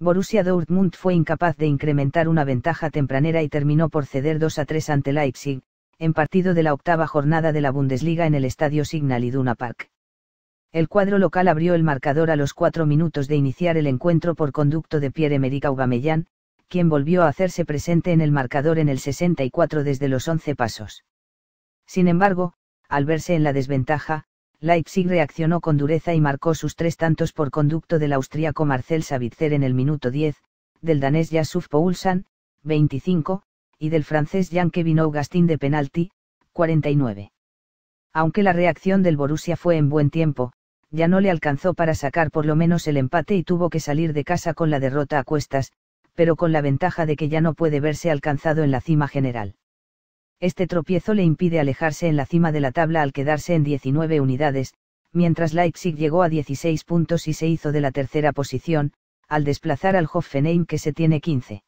Borussia Dortmund fue incapaz de incrementar una ventaja tempranera y terminó por ceder 2 a 3 ante Leipzig, en partido de la octava jornada de la Bundesliga en el estadio Signal Iduna Park. El cuadro local abrió el marcador a los cuatro minutos de iniciar el encuentro por conducto de Pierre-Emerick Aubameyang, quien volvió a hacerse presente en el marcador en el 64 desde los 11 pasos. Sin embargo, al verse en la desventaja, Leipzig reaccionó con dureza y marcó sus tres tantos por conducto del austríaco Marcel Savitzer en el minuto 10, del danés Yasuf Poulsen, 25, y del francés Jean-Kevin Augustin de penalti, 49. Aunque la reacción del Borussia fue en buen tiempo, ya no le alcanzó para sacar por lo menos el empate y tuvo que salir de casa con la derrota a cuestas, pero con la ventaja de que ya no puede verse alcanzado en la cima general. Este tropiezo le impide alejarse en la cima de la tabla al quedarse en 19 unidades, mientras Leipzig llegó a 16 puntos y se hizo de la tercera posición, al desplazar al Hoffenheim que se tiene 15.